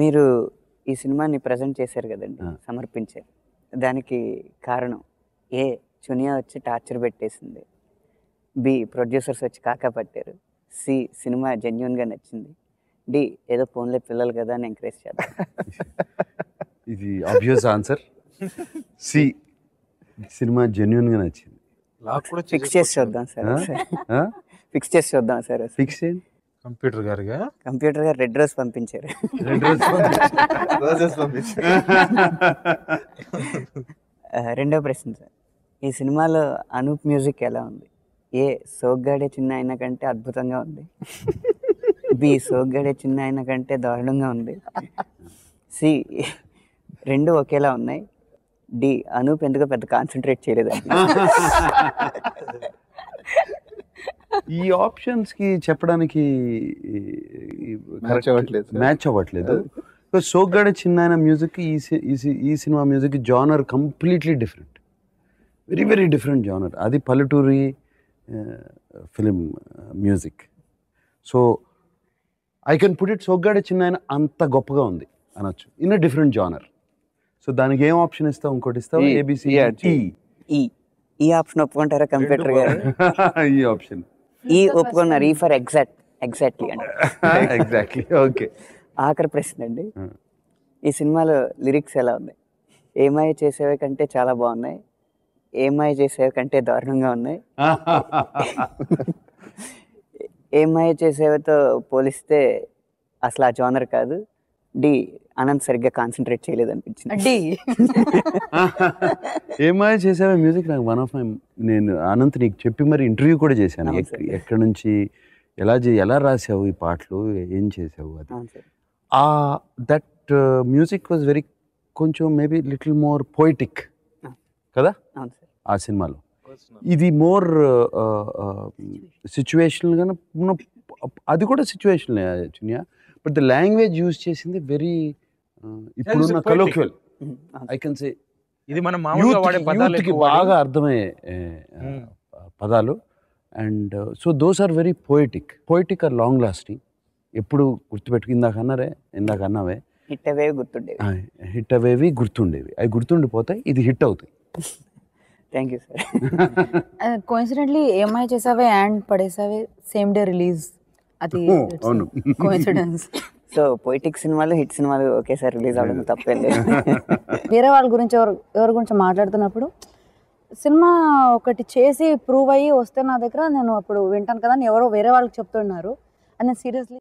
మీరు ఈ సినిమాని ప్రజెంట్ చేశారు కదండి సమర్పించారు దానికి కారణం ఏ చునియా వచ్చి టార్చర్ పెట్టేసింది బి ప్రొడ్యూసర్స్ వచ్చి కాకా పట్టారు సి సినిమా జెన్యున్గా నచ్చింది డి ఏదో ఫోన్లో పిల్లలు కదా అని ఎంకరేజ్ చేద్దాం ఇది ఆబ్వియస్ ఆన్సర్ సి సినిమా జెన్యున్గా నచ్చింది ఫిక్స్ చేసి చూద్దాం సార్ ఫిక్స్ చేసి చూద్దాం సార్ ఫిక్స్ కంప్యూటర్ గారుగా కంప్యూటర్ గారు రెడ్ డ్రెస్ పంపించారు రెడ్ డ్రెస్ పంపించారు రెండో ప్రశ్న సార్ ఈ సినిమాలో అనూప్ మ్యూజిక్ ఎలా ఉంది ఏ సోగ్గాడే చిన్న ఆయన కంటే అద్భుతంగా ఉంది బి సోగ్గాడే చిన్న ఆయన కంటే దారుణంగా ఉంది సి రెండు ఒకేలా ఉన్నాయి డి అనూప్ ఎందుకు పెద్ద కాన్సన్ట్రేట్ చేయలేదు ఈ ఆప్షన్స్ కి చెప్పడానికి మ్యాచ్ అవ్వట్లేదు మ్యాచ్ అవ్వట్లేదు సోగ్గాడ చిన్న మ్యూజిక్ ఈ ఈ cinema music genre completely different very very different genre అది పల్లెటూరి film music so I can put it Soggade చిన్న అంత గొప్పగా ఉంది అనొచ్చు in a different genre so దానికి ఏం ఆప్షన్ ఇస్తావు ఇంకోటి ఇస్తావు ఏబిసి e. ఈ ఈ ఆప్షన్ ఒప్పుకుంటారా కంప్యూటర్ గారు ఈ ఆప్షన్ ఈ ఒప్పుకున్నారు ఈ ఫర్ ఎగ్జాక్ట్ ఎగ్జాక్ట్లీ అండి ఎగ్జాక్ట్లీ ఓకే ఆఖరి ప్రశ్న అండి ఈ సినిమాలో లిరిక్స్ ఎలా ఉన్నాయి ఏమై చేసేవి కంటే చాలా బాగున్నాయి ఏమాయి చేసేవి కంటే దారుణంగా ఉన్నాయి ఏమై చేసేవితో పోలిస్తే అసలు ఆ జోనర్ కాదు డి అనంత్ సరిగ్గా కాన్సన్ట్రేట్ చేయలేదు అనిపించింది డి చేసావా మ్యూజిక్ నాకు వన్ ఆఫ్ మై నేను అనంత్ నీకు చెప్పి మరి ఇంటర్వ్యూ కూడా చేశాను ఎక్కడి నుంచి ఎలా ఎలా రాసావు ఈ పాటలు ఏం చేసావు అది ఆ దట్ మ్యూజిక్ వాజ్ వెరీ కొంచెం మేబీ లిటిల్ మోర్ పోయిటిక్ కదా ఆ సినిమాలో ఇది మోర్ సిచ్యువేషనల్గా uh, uh, um, అది కూడా సిచ్యువేషన్ చునియా బట్ ద లాంగ్వేజ్ యూజ్ చేసింది వెరీ uh, ఇప్పుడున్న కలోక్యువల్ ఐ కెన్ సే ఇది మనం పదాలకి బాగా అర్థమయ్యే hmm. పదాలు and so those are very poetic poetic are long lasting ఎప్పుడు గుర్తుపెట్టుకు ఇందాక అన్నారే ఇందాక అన్నావే హిట్ అవే గుర్తుండేవి హిట్ అవేవి గుర్తుండేవి అవి గుర్తుండిపోతాయి ఇది హిట్ అవుతాయి థ్యాంక్ యూ సార్ కోన్సిడెంట్లీ ఏమై చేసావే అండ్ పడేసావే సేమ్ డే రిలీజ్ అది అవును కోయిన్సిడెన్స్ సో పొయిటిక్ సినిమాలు హిట్ సినిమాలు ఒకేసారి రిలీజ్ అవడం తప్పేం లేదు వేరే వాళ్ళ గురించి ఎవరు ఎవరి గురించి మాట్లాడుతున్నప్పుడు సినిమా ఒకటి చేసి ప్రూవ్ అయ్యి వస్తే నా దగ్గర నేను అప్పుడు వింటాను కదా అని ఎవరో వేరే వాళ్ళకి చెప్తున్నారు అని సీరియస్లీ